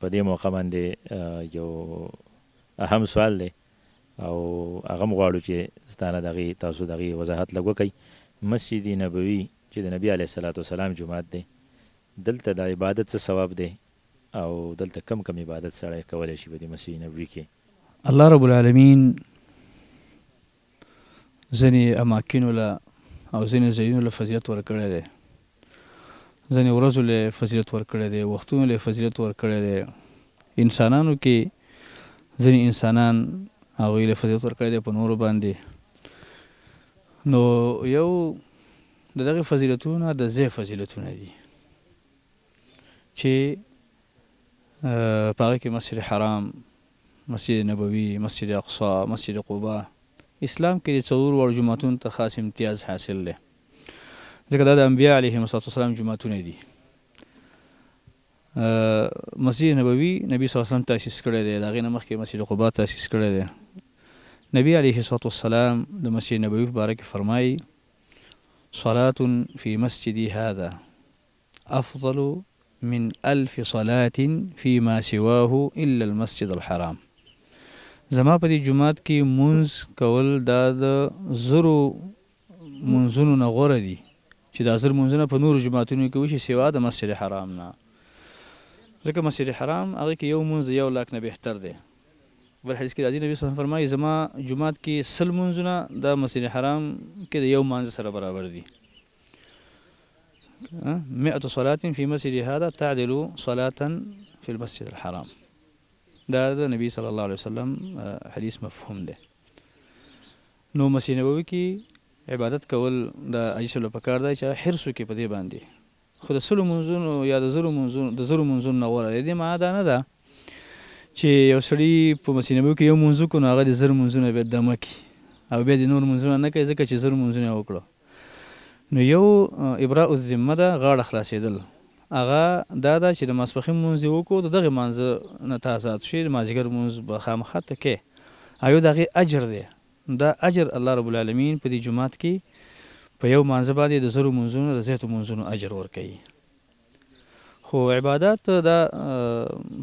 په دې موقع باندې یو اهم سوال دی او هغه غواړو چې ستانه دغه تاسو دغه وضاحت لګو کوي مسجد نبوي چې د نبی علیه الصلاۃ والسلام جمعات دی دلته د عبادت څه ثواب دی او دلته کم کم عبادت سره کولای شي په دې مسجد نبوي کې الله رب العالمین ځینې اماکینو له او ځینې ځایونو له فضیلت ورکړی دی ځنې ورځو له فضیلت ورکړی دی وختونو له فضیلت ورکړی دی انسانانو کې ځنې انسانان هغوی له فضیلت ورکړی دی په نورو باندې نو یو د دغه فضیلتونه د زی فضیلتونه دي چې په هغه کې مسجد حرام مسجد نبوي مسجد اقصا مسجد قباء اسلام کې د څلور ور جمعتون ته خاص امتیاز حاصل دی ځکه دا د انبیا علیهم السلام جمعتونه دي مسجد نبوي نبی صلی الله علیه وسلم تاسیس کړی دی دا غي نه مخکې مسجد قباء تاسیس کړی دی نبی علیه الصلاه والسلام د مسجد نبوي مبارک فرمایي صلاه في مسجدي هذا افضل من الف صلاه فيما سواه الا المسجد الحرام زما په دې جمعات کې مونږ کول دا د زرو منځونو نه غوره دي چې د عصر مونځونه په نورو جماعتونو کې وشي سوا د مسجد حرام نه ځکه مسجد حرام هغه کې یو مونځ یو لاک نه بهتر دی بل حدیث کې راځي نبی صلی الله علیه وسلم فرمایي زما جمعات کې سل مونځونه د مسجد حرام کې د یو مانځ سره برابر دي مئة صلاة في مسجد هذا تعدل صلاة في المسجد الحرام دا د نبی صلی الله علیه وسلم حدیث مفهوم دی نو مسجد نبوي کې عبادت کول د عجز له پکار دی چې حرص کې په دې باندې خو د سلو منځونو یا د زرو منځونو د زرو منځونو نه وره دې ما دا نه ده چې یو سړی په مسینبو کې یو منځو کو نه هغه د زر منځونه به دمه کی او به د نور منځونه نه کوي ځکه چې زر منځونه وکړو نو یو ابراء الذمه ده غاړه خلاصېدل هغه دا دا چې د ماسپخین مونځ وکړو دغه مانځ نه تازه شي مازیګر مونځ به خامخته کې ایو دغه اجر دی دا اجر الله رب العالمین په دې جمعات کې په یو مانځ باندې د زرو منځونو د زیاتو منځونو اجر ورکوي خو عبادت دا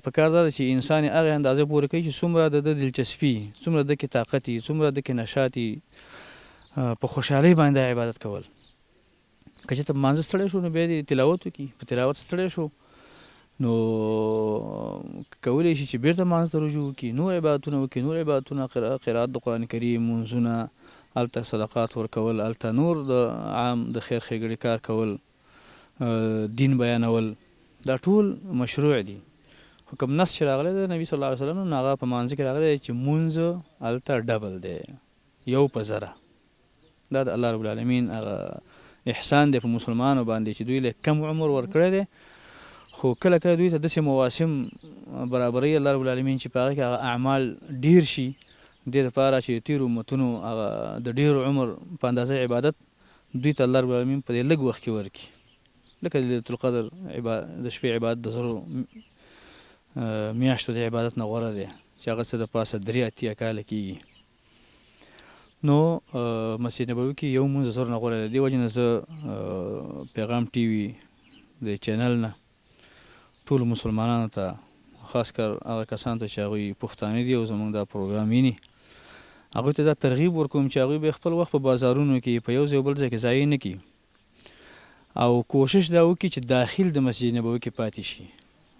په کار ده چې انسان هغه اندازې پوره کوي چې څومره د دلچسپي څومره د کې طاقت څومره د کې نشاطي په خوشحالي باندې عبادت کول که چې ته مانځ ستړی شو نو بیا دې تلاوت وکړي په تلاوت ستړی شو نو کولی شي چې بیرته مانځ ته رجوع وکړي نور عبادتونه وکړي نور عبادتونه قرائت د قرآن کریم منځونه هلته صدقات ورکول هلته نور د عام د خیر ښېګړې کار کول دین بیانول دا ټول مشروع دي حکم نص چې راغلی دی نبی صلی الله علیه وسلم نو هغه په مانځه کې راغلی چې مونځ هلته ډبل دی یو په زره دا د الله رب العالمین هغه احسان دی په مسلمانو باندې چې دوی له کم عمر ورکړی دی خو کله کله دوی ته داسې مواسم برابرۍ الله رب العالمین چې په هغه کې هغه اعمال ډیر شي دې دپاره چې تیرو امتونو هغه د ډیر عمر په اندازه عبادت دوی ته الله رب العالمین په دې لږ وخت کې ورکړي لکه د لیلة القدر د شپې عبادت د زرو میاشتو د عبادت نه غوره دی چې هغه څه د پاسه درې اتیا کاله کېږي نو مسجد نبوي کې یو مونږ زور نه غوړل دی وجه نه زه پیغام ټي وي د چینل نه ټول مسلمانانو ته خاص کر هغه کسان ته چې هغه پښتانه دي او زمونږ دا پروګرام ویني هغه ته دا ترغیب ورکوم چې هغه به خپل وخت په بازارونو کې په یو ځای بل ځای کې ځای نه کی او کوشش دا وکړي چې داخل د مسجد نبوي کې پاتې شي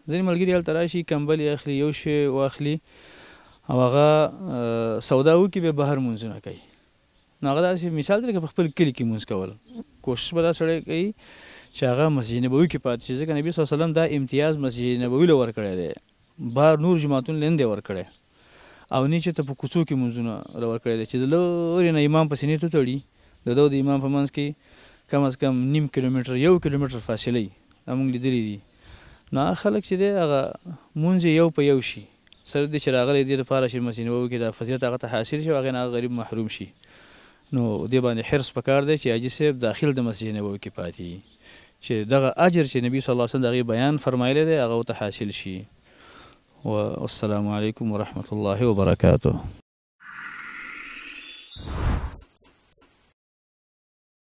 ځینې ملګري هلته راشي کمبلې اخلي یو شی واخلي او هغه سودا وکړي به بهر مونځونه کوي نو هغه داسې مثال دی په خپل کلي کې مونځ کول کوشش به دا سړی کوي چې هغه مسجد نبوي کې پاتې شي ځکه نبی صلی الله علیه وسلم دا امتیاز مسجد نبوي له ورکړی دی بار نور جماعتونو له نه ورکړی او نه چې ته په کوڅو کې مونږونه له ورکړی دی چې د لورې نه امام په سینې ته تړي د دوه د امام په منځ کې کم از کم نیم کیلومتر یو کیلومتر فاصله موږ لیدلې دي نو خلک چې دی هغه مونږ یو په یو شي سره د چراغلې دې لپاره چې مسجد نبوي کې د فضیلت هغه ته حاصل شي او هغه غریب محروم شي نو دې باندې حرص پکار دی چې حاجی صاحب داخل د مسجد نبوي کې پاتې چې دغه اجر چې نبی صلی الله علیه وسلم دغه بیان فرمایلی دی هغه ته حاصل شي والسلام علیکم ورحمت الله وبرکاته